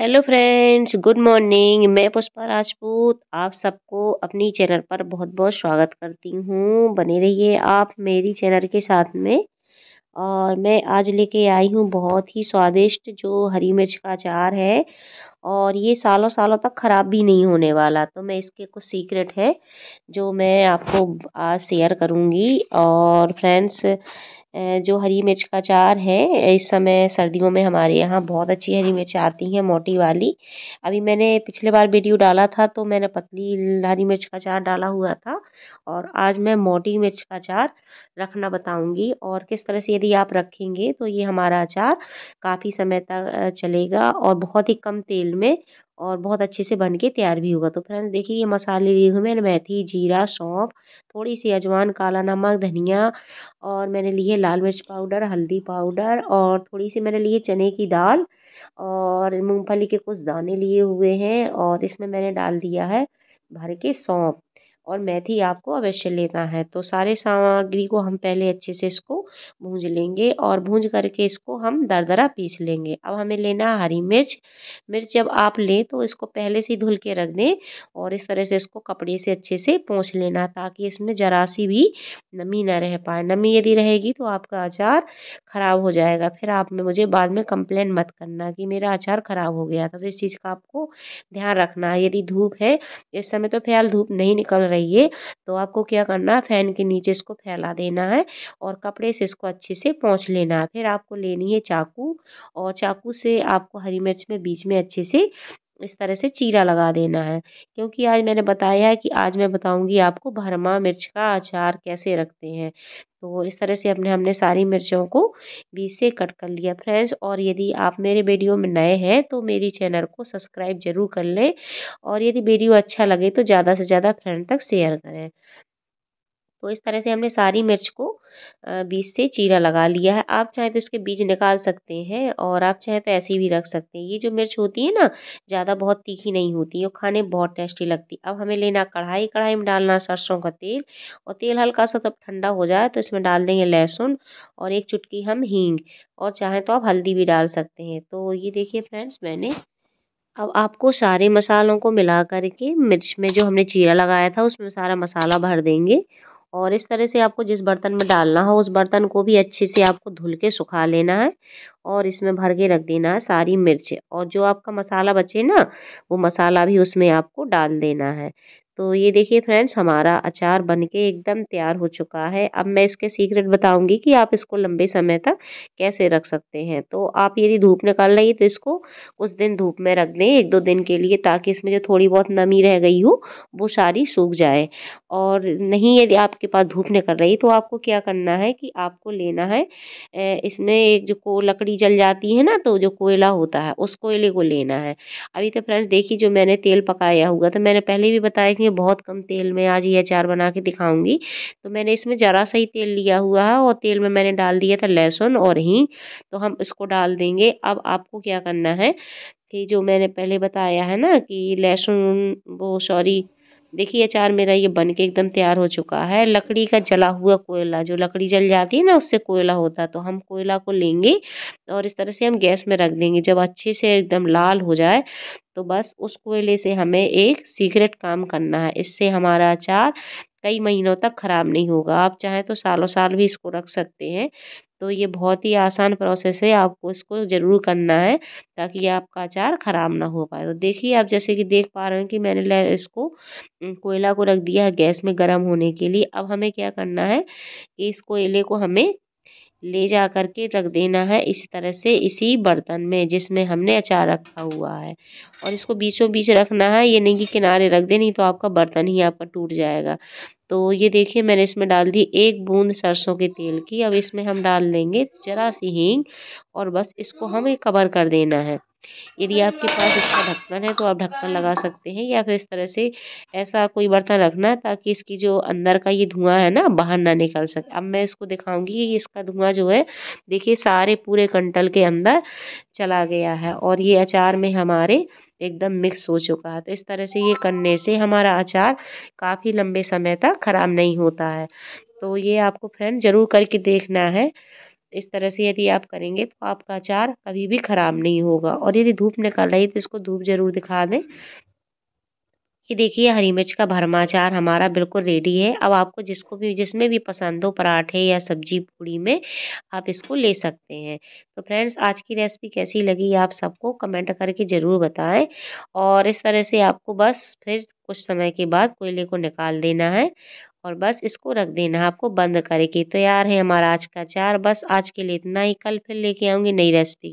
hello friends good morning मैं पुष्पा राजपूत आप सबको अपनी चैनल पर बहुत बहुत स्वागत करती हूँ बने रहिए आप मेरी चैनल के साथ में और मैं आज लेके आई हूँ बहुत ही स्वादिष्ट जो हरी मिर्च का अचार है और ये सालों सालों तक ख़राब भी नहीं होने वाला तो मैं इसके कुछ सीक्रेट है जो मैं आपको आज शेयर करूँगी और फ्रेंड्स जो हरी मिर्च का अचार है इस समय सर्दियों में हमारे यहाँ बहुत अच्छी हरी मिर्च आती हैं मोटी वाली अभी मैंने पिछले बार वीडियो डाला था तो मैंने पतली हरी मिर्च का अचार डाला हुआ था और आज मैं मोटी मिर्च का अचार रखना बताऊंगी और किस तरह से यदि आप रखेंगे तो ये हमारा अचार काफ़ी समय तक चलेगा और बहुत ही कम तेल में और बहुत अच्छे से बन के तैयार भी होगा तो फ्रेंड्स देखिए ये मसाले लिए हुए मैंने मेथी जीरा सौंफ थोड़ी सी अजवान काला नमक धनिया और मैंने लिए लाल मिर्च पाउडर हल्दी पाउडर और थोड़ी सी मैंने लिए चने की दाल और मूंगफली के कुछ दाने लिए हुए हैं और इसमें मैंने डाल दिया है भर के सौंफ और मेथी आपको अवश्य लेना है तो सारे सामग्री को हम पहले अच्छे से इसको भूंज लेंगे और भूंज करके इसको हम दरदरा पीस लेंगे अब हमें लेना हरी मिर्च मिर्च जब आप लें तो इसको पहले से धुल के रख दें और इस तरह से इसको कपड़े से अच्छे से पोंछ लेना ताकि इसमें जरा सी भी नमी ना रह पाए नमी यदि रहेगी तो आपका अचार ख़राब हो जाएगा फिर आप में मुझे बाद में कंप्लेन मत करना कि मेरा अचार ख़राब हो गया था तो इस चीज़ का आपको ध्यान रखना है यदि धूप है इस समय तो फिलहाल धूप नहीं निकल रही चाहिए तो आपको क्या करना है फ़ैन के नीचे इसको फैला देना है और कपड़े से इसको अच्छे से पहुँच लेना है फिर आपको लेनी है चाकू और चाकू से आपको हरी मिर्च में बीच में अच्छे से इस तरह से चीरा लगा देना है क्योंकि आज मैंने बताया है कि आज मैं बताऊंगी आपको भरमा मिर्च का अचार कैसे रखते हैं तो इस तरह से अपने हमने सारी मिर्चों को बीच से कट कर लिया फ्रेंड्स और यदि आप मेरे वीडियो में नए हैं तो मेरी चैनल को सब्सक्राइब ज़रूर कर लें और यदि वीडियो अच्छा लगे तो ज़्यादा से ज़्यादा फ्रेंड तक शेयर करें तो इस तरह से हमने सारी मिर्च को बीज से चीरा लगा लिया है आप चाहें तो इसके बीज निकाल सकते हैं और आप चाहें तो ऐसे भी रख सकते हैं ये जो मिर्च होती है ना ज़्यादा बहुत तीखी नहीं होती और खाने बहुत टेस्टी लगती अब हमें लेना कढ़ाई कढ़ाई में डालना सरसों का तेल और तेल हल्का सा तब ठंडा हो जाए तो इसमें डाल देंगे लहसुन और एक चुटकी हम हींग और चाहें तो आप हल्दी भी डाल सकते हैं तो ये देखिए फ्रेंड्स मैंने अब आपको सारे मसालों को मिला करके मिर्च में जो हमने चीरा लगाया था उसमें सारा मसाला भर देंगे और इस तरह से आपको जिस बर्तन में डालना हो उस बर्तन को भी अच्छे से आपको धुल के सुखा लेना है और इसमें भर के रख देना है सारी मिर्च और जो आपका मसाला बचे ना वो मसाला भी उसमें आपको डाल देना है तो ये देखिए फ्रेंड्स हमारा अचार बन के एकदम तैयार हो चुका है अब मैं इसके सीक्रेट बताऊंगी कि आप इसको लंबे समय तक कैसे रख सकते हैं तो आप यदि धूप निकाल रही है तो इसको कुछ दिन धूप में रख दें एक दो दिन के लिए ताकि इसमें जो थोड़ी बहुत नमी रह गई हो वो सारी सूख जाए और नहीं यदि आपके पास धूप निकल रही तो आपको क्या करना है कि आपको लेना है इसमें एक जो को लकड़ी जल जाती है ना तो जो कोयला होता है उस कोयले को लेना है अभी तो फ्रेंड्स देखिए जो मैंने तेल पकाया हुआ था मैंने पहले भी बताया कि है बहुत कम तेल में आज ये अचार बना के दिखाऊंगी तो मैंने इसमें ज़रा सा ही तेल लिया हुआ है और तेल में मैंने डाल दिया था लहसुन और हींग तो हम इसको डाल देंगे अब आपको क्या करना है कि जो मैंने पहले बताया है ना कि लहसुन वो सॉरी देखिए अचार मेरा ये बन के एकदम तैयार हो चुका है लकड़ी का जला हुआ कोयला जो लकड़ी जल जाती है ना उससे कोयला होता है तो हम कोयला को लेंगे और इस तरह से हम गैस में रख देंगे जब अच्छे से एकदम लाल हो जाए तो बस उस कोयले से हमें एक सीक्रेट काम करना है इससे हमारा अचार कई महीनों तक ख़राब नहीं होगा आप चाहें तो सालों साल भी इसको रख सकते हैं तो ये बहुत ही आसान प्रोसेस है आपको इसको ज़रूर करना है ताकि आपका अचार ख़राब ना हो पाए तो देखिए आप जैसे कि देख पा रहे हैं कि मैंने इसको कोयला को रख दिया है गैस में गर्म होने के लिए अब हमें क्या करना है कि इस कोयले को हमें ले जा कर के रख देना है इस तरह से इसी बर्तन में जिसमें हमने अचार रखा हुआ है और इसको बीचों बीच रखना है ये नहीं कि किनारे रख दे नहीं तो आपका बर्तन ही आपका टूट जाएगा तो ये देखिए मैंने इसमें डाल दी एक बूंद सरसों के तेल की अब इसमें हम डाल देंगे ज़रा सी हींग और बस इसको हमें कवर कर देना है यदि आपके पास इसका ढक्कन है तो आप ढक्कन लगा सकते हैं या फिर इस तरह से ऐसा कोई बर्तन रखना ताकि इसकी जो अंदर का ये धुआं है ना बाहर ना निकल सके अब मैं इसको दिखाऊंगी कि इसका धुआं जो है देखिए सारे पूरे कंटल के अंदर चला गया है और ये अचार में हमारे एकदम मिक्स हो चुका है तो इस तरह से ये करने से हमारा अचार काफ़ी लंबे समय तक ख़राब नहीं होता है तो ये आपको फ्रेंड ज़रूर करके देखना है इस तरह से यदि आप करेंगे तो आपका अचार कभी भी ख़राब नहीं होगा और यदि धूप निकल रही तो इसको धूप ज़रूर दिखा दें ये देखिए हरी मिर्च का भरमा अचार हमारा बिल्कुल रेडी है अब आपको जिसको भी जिसमें भी पसंद हो पराठे या सब्जी पूड़ी में आप इसको ले सकते हैं तो फ्रेंड्स आज की रेसिपी कैसी लगी आप सबको कमेंट करके ज़रूर बताएं और इस तरह से आपको बस फिर कुछ समय के बाद कोयले को निकाल देना है और बस इसको रख देना आपको बंद करके तैयार है हमारा आज का चार बस आज के लिए इतना ही कल फिर लेके आऊँगी नई रेसिपी